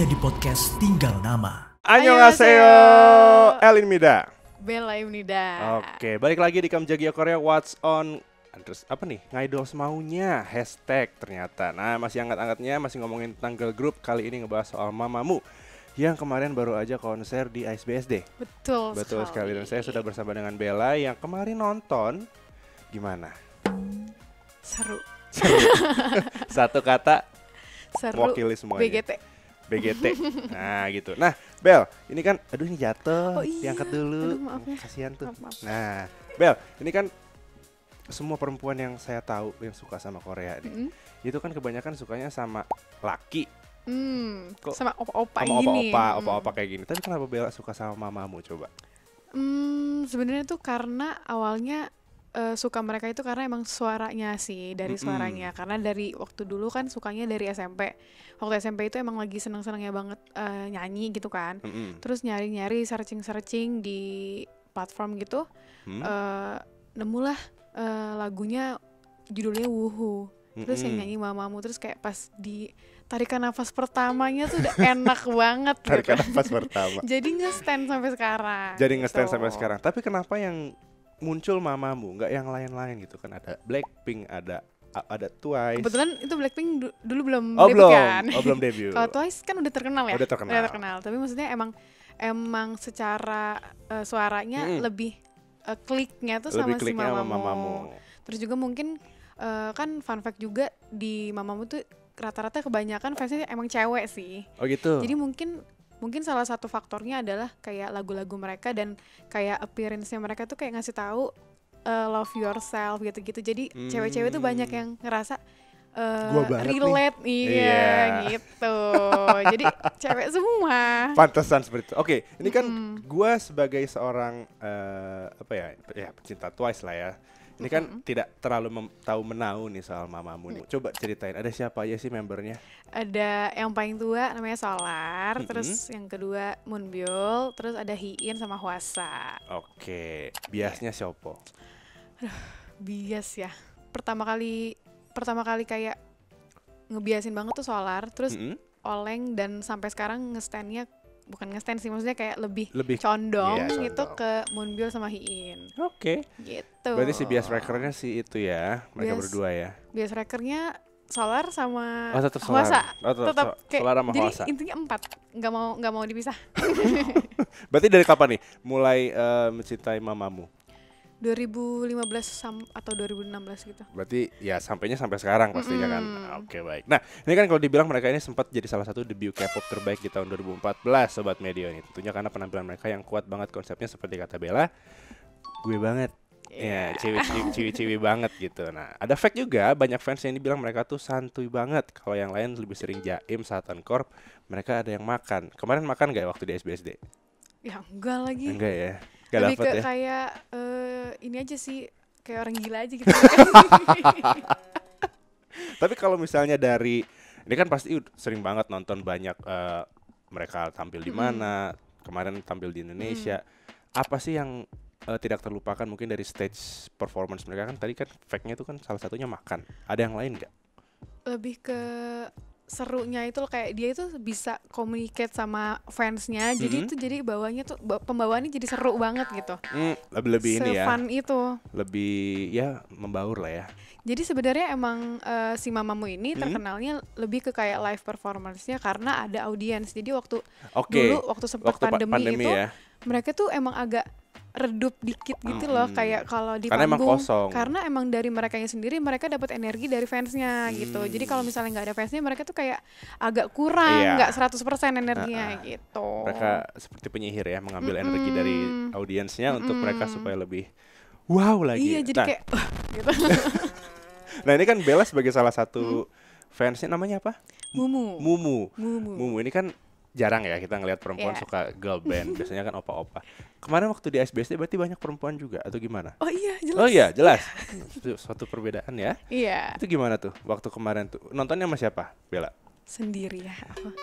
hanya di podcast Tinggal Nama. Ayo ngaseo, Elin Mida. Bella Imnida. Oke, balik lagi di Jagia Korea What's on terus apa nih ngaidol semaunya hashtag ternyata nah masih angkat-angkatnya masih ngomongin tentang girl group kali ini ngebahas soal mamamu yang kemarin baru aja konser di ISBSD betul betul sekali. sekali dan saya sudah bersama dengan Bella yang kemarin nonton gimana seru, seru. satu kata seru mewakili semuanya BGT BGT. Nah gitu. Nah Bel, ini kan, aduh ini jatuh, oh, iya. diangkat dulu, aduh, maaf ya. kasihan tuh. Maaf, maaf. Nah Bel, ini kan semua perempuan yang saya tahu yang suka sama Korea nih, mm -hmm. itu kan kebanyakan sukanya sama laki. Mm, Kok sama opa-opa ini. Sama opa-opa, opa-opa hmm. kayak gini. Tapi kenapa Bel suka sama mamamu coba? Hmm, sebenarnya tuh karena awalnya uh, suka mereka itu karena emang suaranya sih dari mm suaranya karena dari waktu dulu kan sukanya dari SMP waktu SMP itu emang lagi seneng senengnya banget uh, nyanyi gitu kan mm-hmm. terus nyari nyari searching searching di platform gitu mm uh, nemulah uh, lagunya judulnya Wuhu terus mm-hmm. yang nyanyi mamamu terus kayak pas di tarikan nafas pertamanya tuh udah enak banget gitu. tarikan gitu. nafas pertama jadi nge-stand sampai sekarang jadi nge-stand gitu. sampai sekarang tapi kenapa yang muncul mamamu nggak yang lain-lain gitu kan ada Blackpink ada ada Twice. Kebetulan itu Blackpink dulu belum oh, debut belum. kan. Oh, belum debut. Kalau Twice kan udah terkenal ya. Udah terkenal. Udah terkenal. Tapi maksudnya emang emang secara uh, suaranya hmm. lebih uh, kliknya tuh lebih sama kliknya si mamamu. mamamu. Terus juga mungkin uh, kan fun fact juga di mamamu tuh rata-rata kebanyakan fansnya emang cewek sih. Oh gitu. Jadi mungkin mungkin salah satu faktornya adalah kayak lagu-lagu mereka dan kayak appearance-nya mereka tuh kayak ngasih tahu uh, love yourself gitu-gitu jadi hmm. cewek-cewek tuh banyak yang hmm. ngerasa uh, Gua relate nih. iya yeah. gitu jadi cewek semua pantesan seperti itu oke okay, ini kan mm. gue sebagai seorang uh, apa ya ya pecinta Twice lah ya ini kan mm -hmm. tidak terlalu tahu menau nih soal mamamu nih. Iya. Coba ceritain ada siapa aja sih membernya? Ada yang paling tua namanya Solar, mm -hmm. terus yang kedua Moonbyul, terus ada Hiin sama Huasa. Oke, biasnya yeah. siapa? bias ya. Pertama kali pertama kali kayak ngebiasin banget tuh Solar, terus mm -hmm. Oleng dan sampai sekarang ngestandnya bukan ngestand sih maksudnya kayak lebih, lebih condong yeah, gitu condong. ke Moonbyul sama Hiin. Oke. Okay. Gitu. Berarti si bias rekernya sih itu ya, mereka bias, berdua ya. Bias rekernya solar sama oh, tetap solar. Hwasa. Oh, tetap, tetap so kayak, solar sama jadi intinya empat Gak mau gak mau dipisah berarti dari kapan nih mulai uh, mencintai mamamu 2015 sam atau 2016 gitu. Berarti ya sampainya sampai sekarang pastinya mm. kan. Oke, okay, baik. Nah, ini kan kalau dibilang mereka ini sempat jadi salah satu debut K-pop terbaik di tahun 2014 sobat media ini. Tentunya karena penampilan mereka yang kuat banget konsepnya seperti kata Bella, gue banget. Yeah. Ya, cewek-cewek banget gitu. Nah, ada fact juga banyak fans yang dibilang mereka tuh santuy banget. Kalau yang lain lebih sering jaim saat encore, mereka ada yang makan. Kemarin makan gak waktu di SBSD? Ya enggak lagi. Enggak ya. Gak lebih ke ya. kayak uh, ini aja sih kayak orang gila aja gitu. Tapi kalau misalnya dari ini kan pasti sering banget nonton banyak uh, mereka tampil di mana, mm. kemarin tampil di Indonesia. Mm. Apa sih yang uh, tidak terlupakan mungkin dari stage performance mereka kan tadi kan fact-nya itu kan salah satunya makan. Ada yang lain nggak? Lebih ke serunya itu loh kayak dia itu bisa communicate sama fansnya mm -hmm. jadi mm-hmm. itu jadi bawahnya tuh pembawaannya jadi seru banget gitu mm, lebih lebih ini ya fun itu lebih ya membaur lah ya jadi sebenarnya emang uh, si mamamu ini mm -hmm. terkenalnya lebih ke kayak live performance-nya karena ada audiens jadi waktu okay. dulu waktu sempat waktu pandemi, pandemi itu ya mereka tuh emang agak redup dikit gitu loh hmm. kayak kalau di karena panggung emang kosong. karena emang dari mereka sendiri mereka dapat energi dari fansnya gitu. hmm. gitu jadi kalau misalnya nggak ada fansnya mereka tuh kayak agak kurang iya. nggak iya. 100% energinya uh -uh. gitu mereka seperti penyihir ya mengambil mm hmm energi dari audiensnya mm hmm untuk mereka supaya lebih wow lagi iya jadi nah. kayak gitu nah ini kan Bella sebagai salah satu hmm. fansnya namanya apa Mumu. Mumu Mumu Mumu ini kan jarang ya kita ngelihat perempuan yeah. suka girl band biasanya kan opa-opa kemarin waktu di SBSD berarti banyak perempuan juga atau gimana oh iya jelas oh iya jelas suatu perbedaan ya iya yeah. itu gimana tuh waktu kemarin tuh nontonnya sama siapa Bella sendiri ya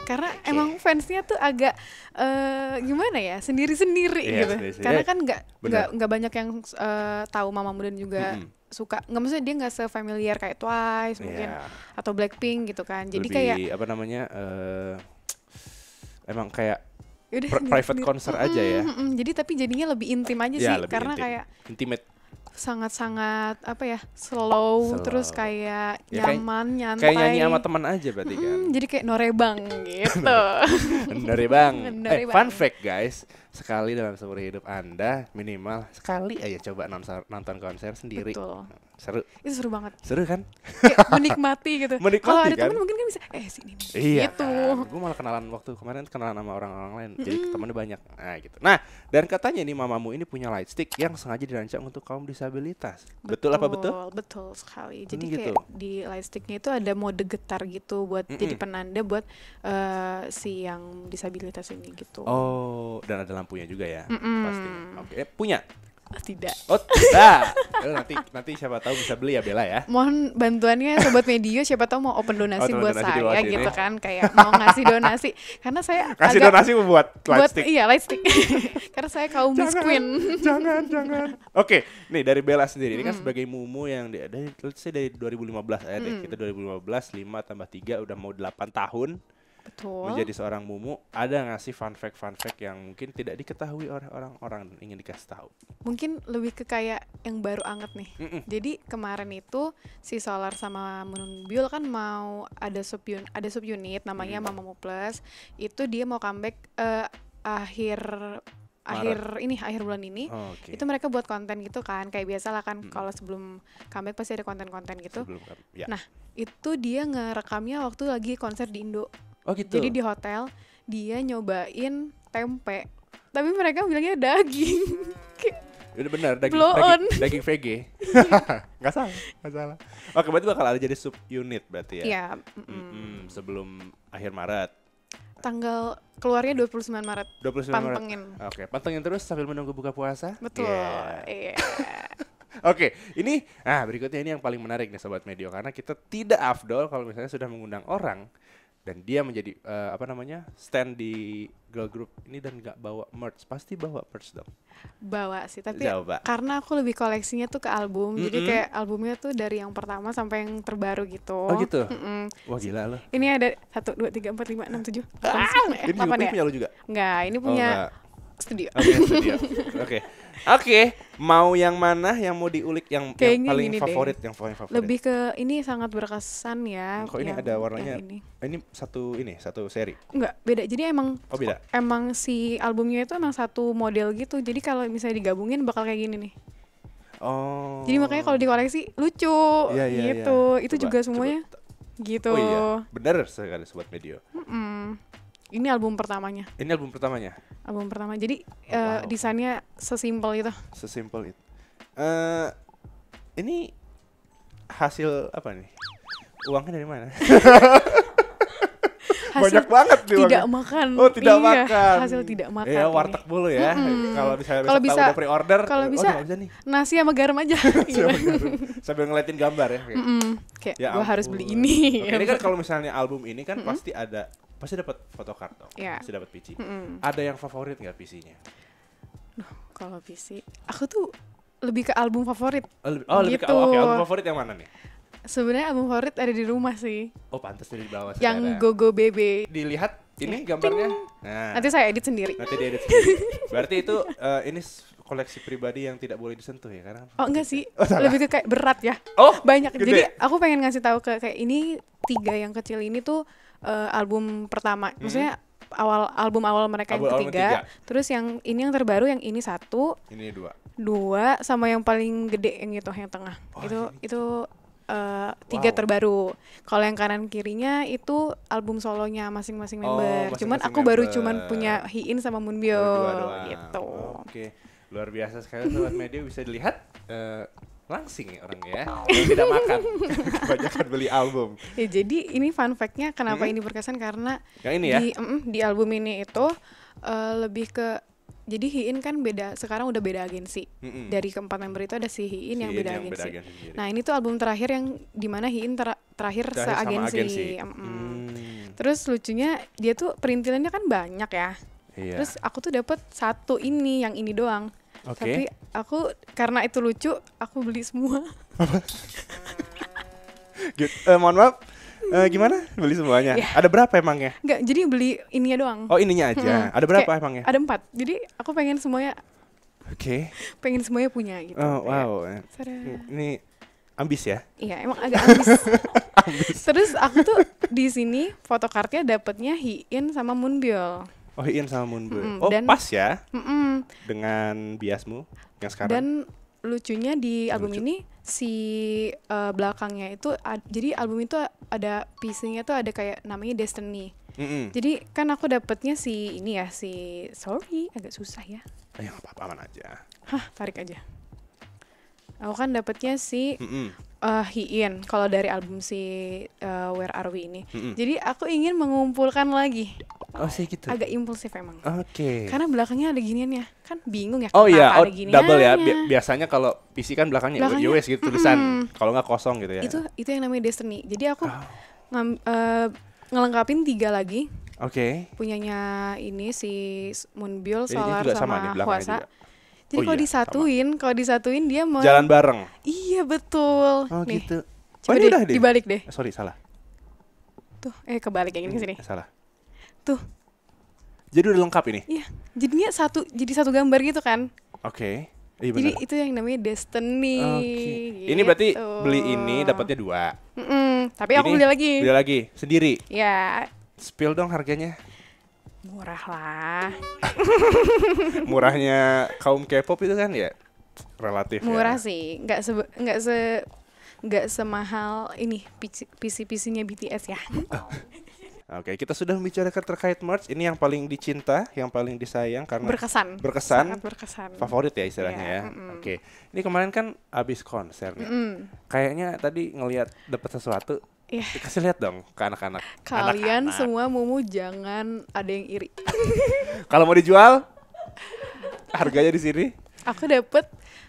karena okay. emang fansnya tuh agak uh, gimana ya sendiri sendiri iya, yeah, gitu sendiri -sendiri. karena kan nggak nggak nggak banyak yang uh, tahu Mama dan juga mm -hmm suka nggak maksudnya dia nggak sefamiliar kayak Twice mungkin yeah. atau Blackpink gitu kan jadi Lebih, kayak apa namanya uh, emang kayak Udah, private concert aja ya. Mm, mm, jadi tapi jadinya lebih intim aja ya, sih karena intim. kayak intimate sangat-sangat apa ya slow, slow. terus kayak ya, nyaman kayak, nyantai kayak nyanyi sama teman aja berarti -mm, kan jadi kayak norebang gitu norebang, norebang. Eh, fun fact guys sekali dalam seumur hidup Anda minimal sekali aja coba nonton konser sendiri. Betul. Seru. Itu seru banget. Seru kan? Kayak menikmati gitu. menikmati Kalau ada kan? teman mungkin kan bisa eh sini. Iya. Gitu. Kan. Gue malah kenalan waktu kemarin kenalan sama orang-orang lain. Mm -hmm. Jadi temannya banyak. Nah, gitu. Nah, dan katanya nih mamamu ini punya light stick yang sengaja dirancang untuk kaum disabilitas. Betul, betul apa betul? Betul sekali. Hmm, jadi hmm, gitu. kayak di light sticknya itu ada mode getar gitu buat mm -hmm. jadi penanda buat uh, si yang disabilitas ini gitu. Oh, dan ada punya juga ya mm -mm. pasti oke okay. eh, punya oh, tidak. Oh, tidak. Lalu nanti nanti siapa tahu bisa beli ya Bella ya. Mohon bantuannya sobat media siapa tahu mau open donasi oh, buat donasi saya gitu ya. kan kayak mau ngasih donasi karena saya Kasih agak donasi buat lightstick. Buat, iya, lightstick. karena saya kaum queen Jangan, jangan. Oke, nih dari Bella sendiri ini mm. kan sebagai mumu yang dari let's say dari 2015 ya deh. Kita 2015 5 tambah 3 udah mau 8 tahun. Betul. menjadi seorang mumu ada nggak sih fun fact fun fact yang mungkin tidak diketahui oleh orang-orang ingin dikasih tahu mungkin lebih ke kayak yang baru anget nih mm -mm. jadi kemarin itu si solar sama Biul kan mau ada sub ada sub unit namanya mm. Mamamu Plus itu dia mau comeback uh, akhir Maret. akhir ini akhir bulan ini oh, okay. itu mereka buat konten gitu kan kayak biasa lah kan hmm. kalau sebelum comeback pasti ada konten-konten gitu sebelum, ya. nah itu dia ngerekamnya waktu lagi konser di Indo Oh gitu. Jadi di hotel dia nyobain tempe, tapi mereka bilangnya daging. Udah benar daging, Blow daging, on. daging VG. Enggak salah, gak salah. Oke, oh, berarti bakal ada jadi sub unit berarti ya. Iya. Mm. Mm sebelum akhir Maret. Tanggal keluarnya 29 Maret. 29 pantengin. Maret. Oke, pantengin terus sambil menunggu buka puasa. Betul. Iya. Yeah. Yeah. Oke, okay, ini nah berikutnya ini yang paling menarik nih sobat medio karena kita tidak afdol kalau misalnya sudah mengundang orang dan dia menjadi uh, apa namanya stand di girl group ini dan nggak bawa merch pasti bawa merch dong bawa sih tapi Coba. karena aku lebih koleksinya tuh ke album mm -hmm. jadi kayak albumnya tuh dari yang pertama sampai yang terbaru gitu oh gitu mm -hmm. wah gila loh ini ada satu dua tiga empat lima enam tujuh delapan ah! ini ya? punya lo juga nggak ini oh, punya oh, studio studio okay. Oke, okay. mau yang mana yang mau diulik yang, yang paling favorit deh. yang paling favorit? Lebih ke ini sangat berkesan ya. Kok ini ada warnanya? Ini. ini satu ini, satu seri. Enggak, beda. Jadi emang Oh, beda. Emang si albumnya itu emang satu model gitu. Jadi kalau misalnya digabungin bakal kayak gini nih. Oh. Jadi makanya kalau dikoleksi lucu ya, ya, gitu. Ya. Itu juga semuanya coba. gitu. Oh iya, gitu. benar sekali sobat media. Mm -mm. Ini album pertamanya. Ini album pertamanya. Album pertama. Jadi oh, wow. Eh, desainnya sesimpel itu. Sesimpel itu. Uh, ini hasil apa nih? Uangnya dari mana? Banyak banget nih Tidak makan. Oh, tidak iya, makan. Hasil tidak makan. Iya, ya, warteg bulu ya. Kalau bisa kalau bisa pre-order, kalau bisa, oh, bisa nih. nasi sama garam aja. Iya. Sambil ngeliatin gambar ya. Kayak, kayak ya gua ampun. harus beli ini. Okay, ini kan kalau misalnya album ini kan pasti ada pasti dapat foto kartu, yeah. pasti dapat PC. Mm -hmm. Ada yang favorit nggak PC-nya? Loh, kalau PC, aku tuh lebih ke album favorit. Oh, lebih, oh, gitu. lebih ke gitu. oh, okay. album favorit yang mana nih? Sebenarnya album favorit ada di rumah sih. Oh, pantas dari bawah. Yang Go Go BB. Dilihat ini ya, gambarnya. Nah, nanti saya edit sendiri. Nanti dia edit sendiri. Berarti itu uh, ini koleksi pribadi yang tidak boleh disentuh ya karena Oh enggak sih. Oh, Lebih ke kayak berat ya. Oh, banyak. Gede. Jadi aku pengen ngasih tahu ke kayak ini tiga yang kecil ini tuh uh, album pertama. Hmm. Maksudnya awal album awal mereka album, yang ketiga, terus yang ini yang terbaru yang ini satu, ini dua, dua sama yang paling gede yang itu yang tengah oh, itu ini. itu uh, tiga wow. terbaru. Kalau yang kanan kirinya itu album solonya masing-masing oh, member. masing-masing cuman aku member. baru cuman punya Hiin sama Moonbio gitu. Oke, okay. luar biasa sekali sobat media bisa dilihat. Uh, langsing ya orang ya tidak makan kebanyakan beli album ya jadi ini fun factnya kenapa hmm. ini berkesan karena yang ini ya di, mm, di album ini itu uh, lebih ke jadi Hiin kan beda sekarang udah beda agensi mm -hmm. dari keempat member itu ada si Hiin yang, beda, yang agensi. beda agensi nah ini tuh album terakhir yang dimana Hiin ter terakhir, terakhir seagensi Mm terus lucunya dia tuh perintilannya kan banyak ya iya. terus aku tuh dapet satu ini yang ini doang Okay. Tapi aku karena itu lucu, aku beli semua. Good. Uh, eh, mohon maaf. Uh, gimana? Beli semuanya? Yeah. Ada berapa emangnya? Enggak, jadi beli ininya doang. Oh, ininya aja. Hmm. Ada berapa Kayak, emangnya? Ada empat. Jadi aku pengen semuanya. Oke. Okay. Pengen semuanya punya gitu. Oh, wow. Tadah. Ini ambis ya? Iya, emang agak ambis. ambis. Terus aku tuh di sini fotokartnya dapetnya Hiin sama Moonbyul. Oh Ian sama Moonbird. Mm -mm. Oh dan, pas ya mm -mm. dengan biasmu yang sekarang. Dan lucunya di album ini si uh, belakangnya itu ad, jadi album itu ada pisingnya tuh ada kayak namanya Destiny. Mm -mm. Jadi kan aku dapetnya si ini ya si sorry agak susah ya. Ayo apa-apa aman aja. Hah tarik aja. Aku kan dapetnya si mm -mm uh, eh, Hiin kalau dari album si uh, Where Are We ini. Mm-hmm. Jadi aku ingin mengumpulkan lagi Oh sih gitu. Agak impulsif emang. Oke. Okay. Karena belakangnya ada giniannya, kan bingung ya. Oh iya, oh, ada giniannya. double ya. Bi biasanya kalau PC kan belakangnya, belakangnya US ya gitu mm -mm. Kalau nggak kosong gitu ya. Itu itu yang namanya Destiny. Jadi aku oh. ngam, uh, ngelengkapin tiga lagi. Oke. Okay. Punyanya ini si Moonbyul, Solar sama, sama Huasa. Jadi oh kalau iya, disatuin, kalau disatuin dia mau jalan bareng. Iya betul. Oh nih. gitu. Coba oh, ini deh, udah deh. dibalik deh. Sorry salah. Tuh, eh kebalik yang ini hmm, sini. Eh, salah gitu. Jadi udah lengkap ini? Iya. Jadinya satu jadi satu gambar gitu kan. Oke. Okay. Iya Jadi itu yang namanya destiny. Okay. Gitu. Ini berarti beli ini dapatnya dua. Mm -mm. Tapi ini aku beli lagi. Beli lagi sendiri. Ya. Spill dong harganya. Murah lah. Murahnya kaum K-pop itu kan ya relatif. Ya. Murah ya. sih, nggak se nggak se nggak semahal ini PC PC-nya BTS ya. Oke, kita sudah membicarakan terkait merch. Ini yang paling dicinta, yang paling disayang karena berkesan. Berkesan. Sangat berkesan. Favorit ya istilahnya yeah, ya. Mm -mm. Oke. Ini kemarin kan habis konser nih. Mm -mm. Kayaknya tadi ngelihat dapat sesuatu. Yeah. Kasih lihat dong ke anak-anak. Kalian anak -anak. semua mumu jangan ada yang iri. Kalau mau dijual harganya di sini. Aku dapat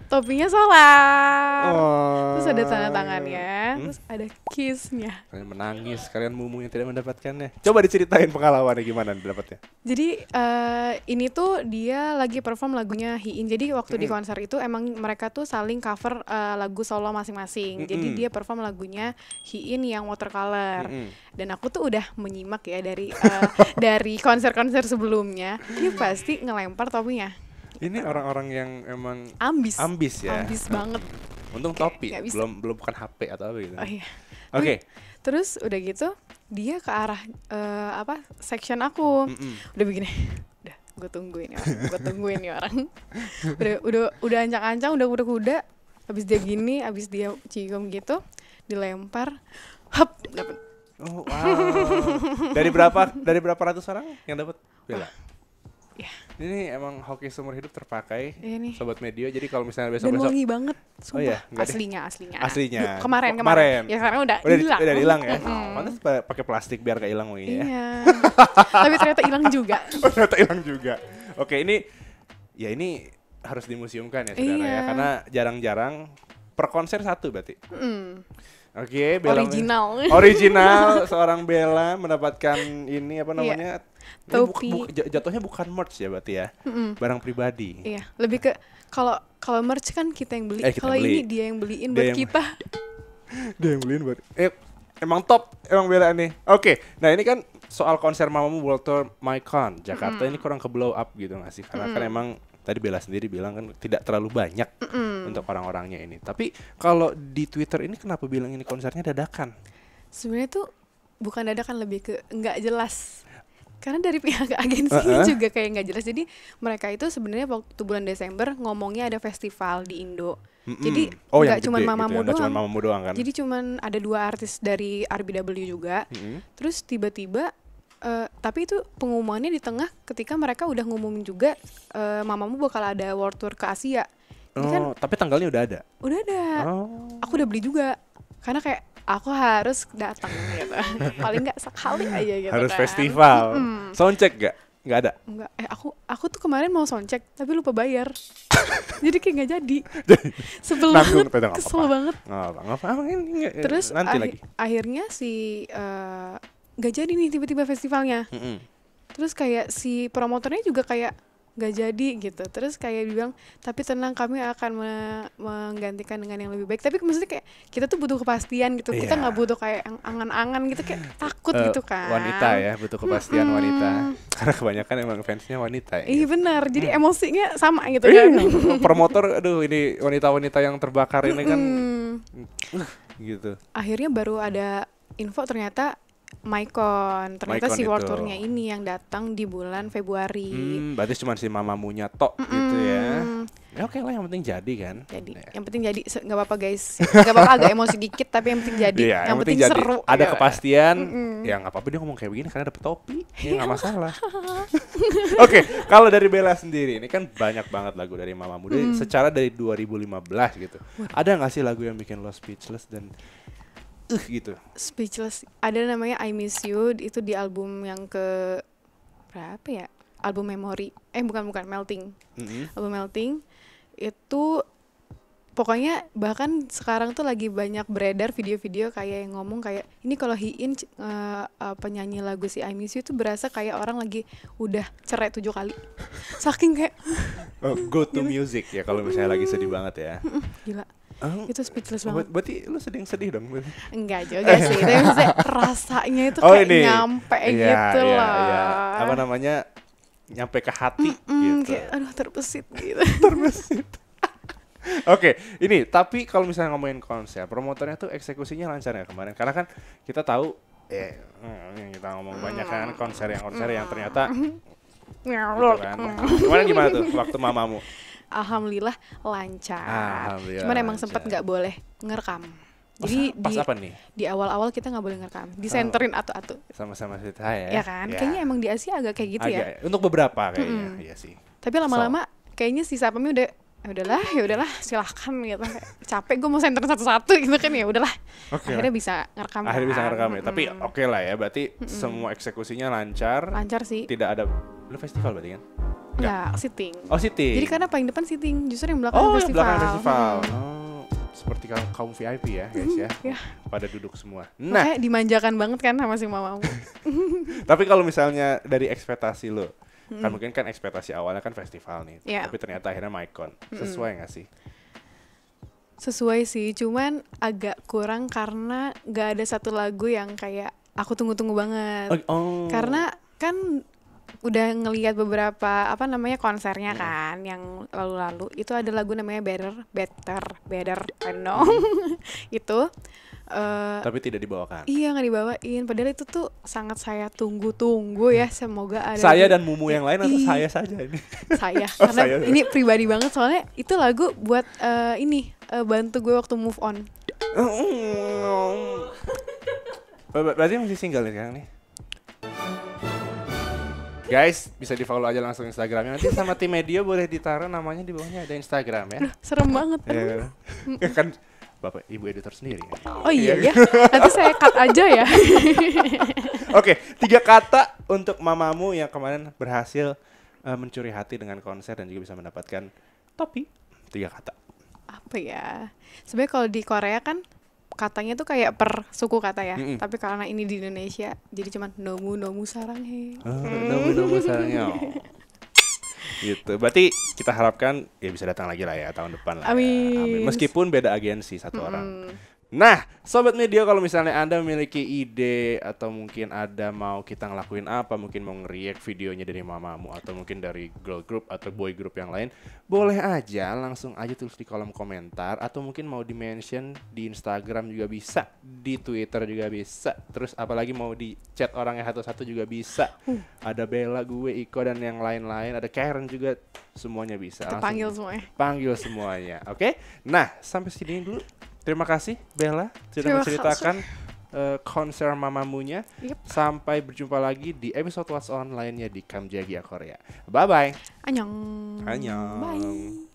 topinya salah. Oh. Terus ada tanda tangannya, hmm? terus ada kissnya. Kalian menangis, kalian mumu yang tidak mendapatkannya. Coba diceritain pengalamannya gimana dapatnya. Jadi uh, ini tuh dia lagi perform lagunya Hiin. Jadi waktu mm -hmm. di konser itu emang mereka tuh saling cover uh, lagu solo masing-masing. Mm -hmm. Jadi dia perform lagunya Hiin yang watercolor. Mm -hmm. Dan aku tuh udah menyimak ya dari uh, dari konser-konser sebelumnya. Dia pasti ngelempar topinya. Ini orang-orang yang emang ambis. Ambis ya. Ambis banget. Untung Kayak topi, belum belum bukan HP atau apa gitu. Oh iya. Oke. Okay. Terus udah gitu dia ke arah uh, apa section aku. Mm -mm. Udah begini. udah gue tungguin ya. Gue tungguin ya orang. udah udah udah ancang-ancang, udah kuda-kuda. Habis dia gini, habis dia cium gitu, dilempar. Hap, dapat Oh, wow. dari berapa dari berapa ratus orang yang dapat? Bela. Yeah. Ini emang hoki seumur hidup terpakai, yeah, sobat media. Jadi kalau misalnya besok besok. Dan wangi banget. Sumpah. Oh iya, aslinya, aslinya, aslinya. Duh, kemarin, kemarin. Ya sekarang udah hilang. Udah hilang ya. Hmm. pakai plastik biar gak hilang wanginya. Ya. Iya. Tapi ternyata hilang juga. oh, ternyata hilang juga. Oke, ini ya ini harus dimuseumkan ya saudara yeah. ya iya. karena jarang-jarang per konser satu berarti. Mm. Oke, okay, Bella original. Original seorang Bella mendapatkan ini apa iya. namanya? Yeah. Topi. Bu, bu, jatuhnya bukan merch ya berarti ya. mm hmm Barang pribadi. Iya, yeah. lebih ke kalau kalau merch kan kita yang beli. Eh, kalau ini dia yang beliin dia buat yang, kita. dia yang beliin buat. Eh, emang top emang Bella nih. Oke. Okay. Nah, ini kan soal konser Mamamu World Tour Con Jakarta mm. ini kurang ke blow up gitu gak sih? Karena mm. kan emang tadi Bella sendiri bilang kan tidak terlalu banyak mm -mm. untuk orang-orangnya ini. Tapi kalau di Twitter ini kenapa bilang ini konsernya dadakan? Sebenarnya tuh bukan dadakan lebih ke nggak jelas karena dari pihak agensi uh -uh. juga kayak nggak jelas jadi mereka itu sebenarnya waktu bulan Desember ngomongnya ada festival di Indo mm -mm. jadi oh, nggak cuma mamamu gitu ya. doang, mama doang kan? jadi cuma ada dua artis dari RBW juga mm -hmm. terus tiba-tiba Uh, tapi itu pengumumannya di tengah ketika mereka udah ngumumin juga uh, mamamu bakal ada world tour ke Asia. oh, kan, tapi tanggalnya udah ada. Udah ada. Oh. Aku udah beli juga. Karena kayak aku harus datang gitu. Paling nggak sekali aja gitu. Harus kan. festival. Mm -hmm. Soundcheck gak? Nggak ada. Enggak. Eh aku aku tuh kemarin mau soundcheck tapi lupa bayar. jadi kayak nggak jadi. Sebel Nanggung, banget, kesel apa -apa. banget. Eh, Terus nanti lagi. Akhirnya si uh, nggak jadi nih tiba-tiba festivalnya mm -hmm. terus kayak si promotornya juga kayak nggak jadi gitu terus kayak bilang tapi tenang kami akan me menggantikan dengan yang lebih baik tapi maksudnya kayak kita tuh butuh kepastian gitu yeah. kita iya. nggak butuh kayak angan-angan gitu kayak eh, takut uh, gitu kan wanita ya butuh kepastian hmm, wanita karena kebanyakan emang fansnya wanita ya, iya gitu. benar jadi hmm. emosinya sama gitu iya, kan promotor aduh ini wanita-wanita yang terbakar ini kan gitu akhirnya baru ada info ternyata Maicon ternyata Mycon si world tournya ini yang datang di bulan Februari. Hmm, berarti cuma si mamamunya tok mm -mm. gitu ya. ya Oke lah yang penting jadi kan. Jadi ya. yang penting jadi nggak apa-apa guys. Nggak apa-apa agak emosi dikit tapi yang penting jadi. Ya, yang, yang penting, penting seru. Ada ya. kepastian. Mm -mm. Ya nggak apa-apa dia ngomong kayak begini karena dapet topi. Ya nggak masalah. Oke okay, kalau dari Bella sendiri ini kan banyak banget lagu dari Mama Muda. Mm. Secara dari 2015 gitu. Ada nggak sih lagu yang bikin lo speechless dan uh gitu speechless ada namanya I Miss You itu di album yang ke berapa ya album Memory eh bukan bukan Melting mm-hmm. album Melting itu pokoknya bahkan sekarang tuh lagi banyak beredar video-video kayak yang ngomong kayak ini kalau Hiin uh, eh, uh, eh, penyanyi lagu si I Miss You itu berasa kayak orang lagi udah cerai tujuh kali saking kayak oh, go to gitu. music ya kalau misalnya lagi sedih banget ya gila um, itu speechless banget. Ber berarti lu sedih sedih dong? Enggak juga sih, tapi maksudnya rasanya itu oh, kayak ini. nyampe ya, gitu iya, ya, loh. Ya. Apa namanya? Nyampe ke hati mm -mm, gitu. Kayak, aduh terbesit gitu. terbesit. Oke, okay, ini tapi kalau misalnya ngomongin konsep, promotornya tuh eksekusinya lancar ya kemarin. Karena kan kita tahu ya, eh yang kita ngomong banyak kan konser yang konser yang ternyata gitu kan. Kemarin gimana tuh waktu mamamu? alhamdulillah lancar. Alhamdulillah Cuman emang sempat nggak boleh ngerekam. Oh, Jadi pas, pas di, apa nih? Di awal-awal kita nggak boleh ngerekam, oh. disenterin oh, atu-atu. Sama-sama cerita ya. Ya kan? Ya. Kayaknya emang di Asia agak kayak gitu ya. agak, ya. Untuk beberapa kayaknya, mm -hmm. iya sih. Tapi lama-lama so. kayaknya si Sapami udah ya udahlah ya udahlah silahkan gitu capek gue mau senter satu-satu gitu kan ya udahlah okay akhirnya bisa ngerekam akhirnya bisa ngerekam ya mm -hmm. tapi oke okay lah ya berarti mm -hmm. semua eksekusinya lancar lancar sih tidak ada lu festival berarti kan Enggak. Ya, sitting. Oh, sitting. Jadi karena paling depan sitting, justru yang belakang oh, festival. Oh, yang belakang festival. Hmm. Oh seperti kaum, kaum VIP ya guys ya, yeah. pada duduk semua. Nah, Makanya dimanjakan banget kan sama si mamamu. Tapi kalau misalnya dari ekspektasi lo, Hmm. Kan mungkin kan ekspektasi awalnya kan festival nih, yeah. tapi ternyata akhirnya Mycon. Hmm. Sesuai nggak sih? Sesuai sih, cuman agak kurang karena nggak ada satu lagu yang kayak aku tunggu-tunggu banget. Oh. oh. Karena kan udah ngelihat beberapa apa namanya konsernya hmm. kan yang lalu-lalu itu ada lagu namanya Better Better Better I know hmm. itu Uh, Tapi tidak dibawakan. Iya nggak dibawain. Padahal itu tuh sangat saya tunggu-tunggu ya. Semoga ada. Saya dan Mumu yang lain atau saya saja ini. Saya. oh, Karena saya. ini pribadi banget soalnya itu lagu buat uh, ini uh, bantu gue waktu move on. Ber berarti masih single nih sekarang nih. Guys, bisa di follow aja langsung Instagramnya. Nanti sama tim media boleh ditaruh namanya di bawahnya ada Instagram ya. Duh, serem banget. ya, kan Bapak Ibu editor sendiri. Ya? Oh iya ya, nanti saya cut aja ya. Oke, okay, tiga kata untuk mamamu yang kemarin berhasil uh, mencuri hati dengan konser dan juga bisa mendapatkan topi. Tiga kata. Apa ya? Sebenarnya kalau di Korea kan katanya tuh kayak per suku kata ya. Mm -mm. Tapi karena ini di Indonesia, jadi cuma nomu nomu sarang Oh, nomu nomu sarang oh. gitu. Berarti kita harapkan ya bisa datang lagi lah ya tahun depan lah. Ya. Amin. Ya. Amin. Meskipun beda agensi satu mm -hmm. orang. Nah, sobat media kalau misalnya Anda memiliki ide atau mungkin ada mau kita ngelakuin apa, mungkin mau nge-react videonya dari mamamu atau mungkin dari girl group atau boy group yang lain, boleh aja langsung aja tulis di kolom komentar atau mungkin mau di-mention di Instagram juga bisa, di Twitter juga bisa. Terus apalagi mau di chat orangnya satu-satu juga bisa. Ada Bella, gue, Iko dan yang lain-lain, ada Karen juga semuanya bisa. panggil semuanya. Panggil semuanya, oke? Okay? Nah, sampai sini dulu Terima kasih Bella sudah Terima menceritakan kasih. Eh, konser mamamunya. Yep. Sampai berjumpa lagi di episode What's On lainnya di Kamjagia Korea. Bye bye. Annyeong. Annyeong. Bye.